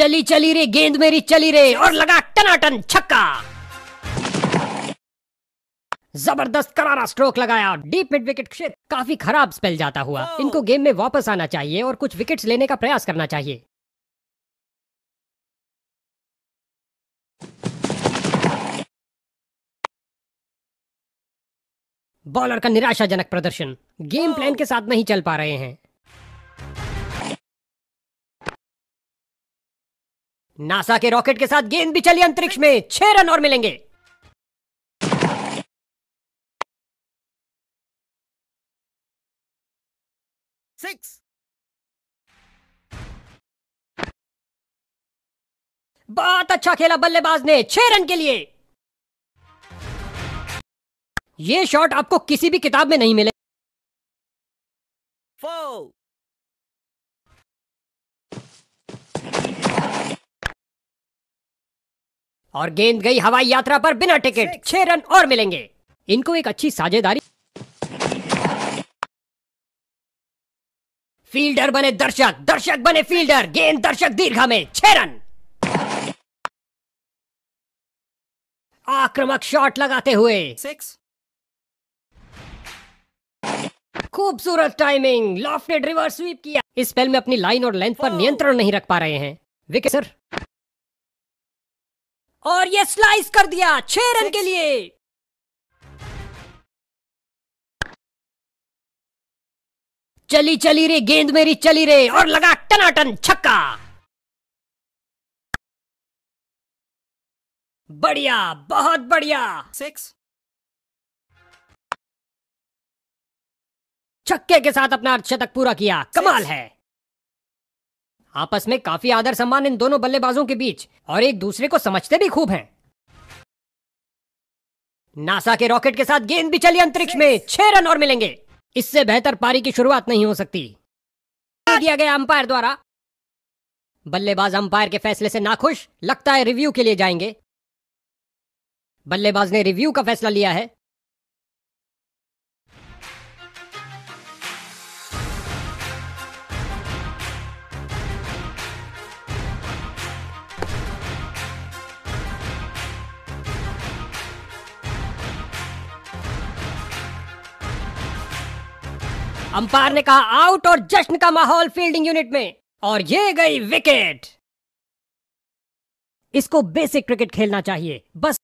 चली चली रे गेंद मेरी चली रे और लगा टनाटन छक्का जबरदस्त करारा स्ट्रोक लगाया डीप मिड विकेट क्षेत्र काफी खराब स्पेल जाता हुआ oh. इनको गेम में वापस आना चाहिए और कुछ विकेट्स लेने का प्रयास करना चाहिए बॉलर का निराशाजनक प्रदर्शन गेम प्लान oh. के साथ नहीं चल पा रहे हैं नासा के रॉकेट के साथ गेंद भी चली अंतरिक्ष में छह रन और मिलेंगे सिक्स बहुत अच्छा खेला बल्लेबाज ने छह रन के लिए यह शॉट आपको किसी भी किताब में नहीं मिले फोर और गेंद गई हवाई यात्रा पर बिना टिकट छह रन और मिलेंगे इनको एक अच्छी साझेदारी फील्डर बने दर्शक दर्शक बने फील्डर गेंद दर्शक दीर्घा में छह रन आक्रमक शॉट लगाते हुए सिक्स खूबसूरत टाइमिंग लॉफ्टेड रिवर्स स्वीप किया इस स्पेल में अपनी लाइन और लेंथ पर नियंत्रण नहीं रख पा रहे हैं विकेट सर और ये स्लाइस कर दिया छह रन के लिए चली चली रे गेंद मेरी चली रे और लगा टनाटन छक्का बढ़िया बहुत बढ़िया सिक्स छक्के के साथ अपना अर्धशतक पूरा किया कमाल है आपस में काफी आदर सम्मान इन दोनों बल्लेबाजों के बीच और एक दूसरे को समझते भी खूब हैं नासा के रॉकेट के साथ गेंद भी चली अंतरिक्ष में छह रन और मिलेंगे इससे बेहतर पारी की शुरुआत नहीं हो सकती दिया गया अंपायर द्वारा बल्लेबाज अंपायर के फैसले से नाखुश लगता है रिव्यू के लिए जाएंगे बल्लेबाज ने रिव्यू का फैसला लिया है अंपायर ने कहा आउट और जश्न का माहौल फील्डिंग यूनिट में और ये गई विकेट इसको बेसिक क्रिकेट खेलना चाहिए बस